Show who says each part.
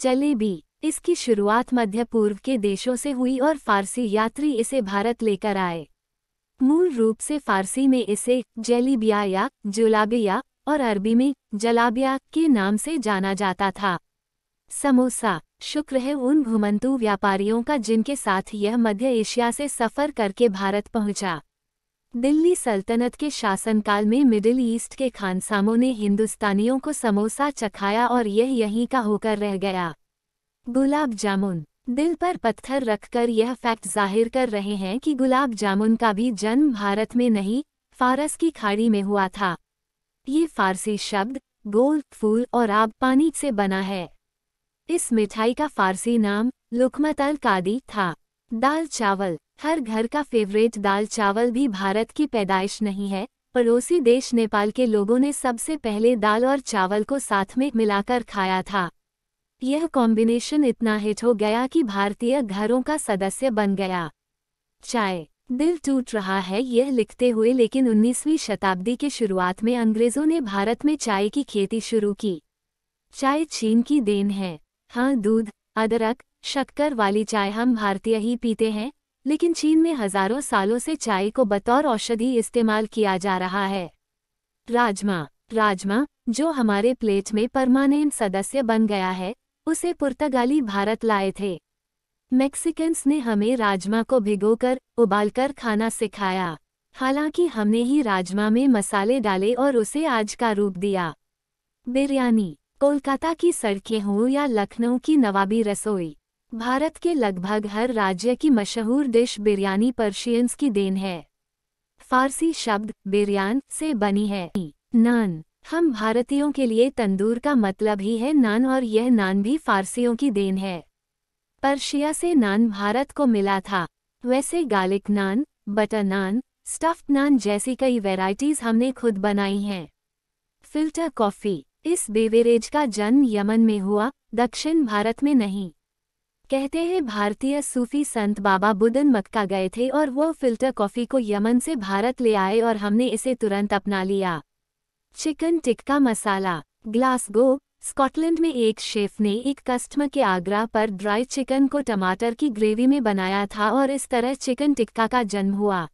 Speaker 1: जलेबी इसकी शुरुआत मध्य पूर्व के देशों से हुई और फारसी यात्री इसे भारत लेकर आए मूल रूप से फारसी में इसे जलीबिया या जुलाबिया और अरबी में जलाबिया के नाम से जाना जाता था समोसा शुक्र है उन घुमंतु व्यापारियों का जिनके साथ यह मध्य एशिया से सफ़र करके भारत पहुंचा दिल्ली सल्तनत के शासनकाल में मिडिल ईस्ट के खानसामों ने हिंदुस्तानियों को समोसा चखाया और यह यहीं का होकर रह गया गुलाब जामुन दिल पर पत्थर रखकर यह फैक्ट जाहिर कर रहे हैं कि गुलाब जामुन का भी जन्म भारत में नहीं फारस की खाड़ी में हुआ था ये फारसी शब्द गोल फूल और आब पानी से बना है इस मिठाई का फारसी नाम लुकमत अल कादी था दाल चावल हर घर का फेवरेट दाल चावल भी भारत की पैदाइश नहीं है पड़ोसी देश नेपाल के लोगों ने सबसे पहले दाल और चावल को साथ में मिलाकर खाया था यह कॉम्बिनेशन इतना हिट हो गया कि भारतीय घरों का सदस्य बन गया चाय दिल टूट रहा है यह लिखते हुए लेकिन 19वीं शताब्दी के शुरुआत में अंग्रेजों ने भारत में चाय की खेती शुरू की चाय चीन की देन है हाँ दूध अदरक शक्कर वाली चाय हम भारतीय ही पीते हैं लेकिन चीन में हजारों सालों से चाय को बतौर औषधि इस्तेमाल किया जा रहा है राजमा राजमा जो हमारे प्लेट में परमानेंट सदस्य बन गया है उसे पुर्तगाली भारत लाए थे मैक्सिकन्स ने हमें राजमा को भिगोकर उबालकर खाना सिखाया हालांकि हमने ही राजमा में मसाले डाले और उसे आज का रूप दिया बिरयानी कोलकाता की सड़कें हों या लखनऊ की नवाबी रसोई भारत के लगभग हर राज्य की मशहूर डिश बिरयानी पर्शियंस की देन है फारसी शब्द बिरयान से बनी है नान हम भारतीयों के लिए तंदूर का मतलब ही है नान और यह नान भी फारसियों की देन है पर्शिया से नान भारत को मिला था वैसे garlic naan butter naan stuffed naan जैसी कई वेराइटीज हमने खुद बनाई हैं फिल्टर कॉफ़ी इस बेवरेज का जन्म यमन में हुआ दक्षिण भारत में नहीं कहते हैं भारतीय सूफी संत बाबा बुदन मक्का गए थे और वो फिल्टर कॉफ़ी को यमन से भारत ले आए और हमने इसे तुरंत अपना लिया chicken tikka masala Glasgow Scotland में एक शेफ ने एक कस्टमर के आगरा पर ड्राई चिकन को टमाटर की ग्रेवी में बनाया था और इस तरह चिकन टिक्का का जन्म हुआ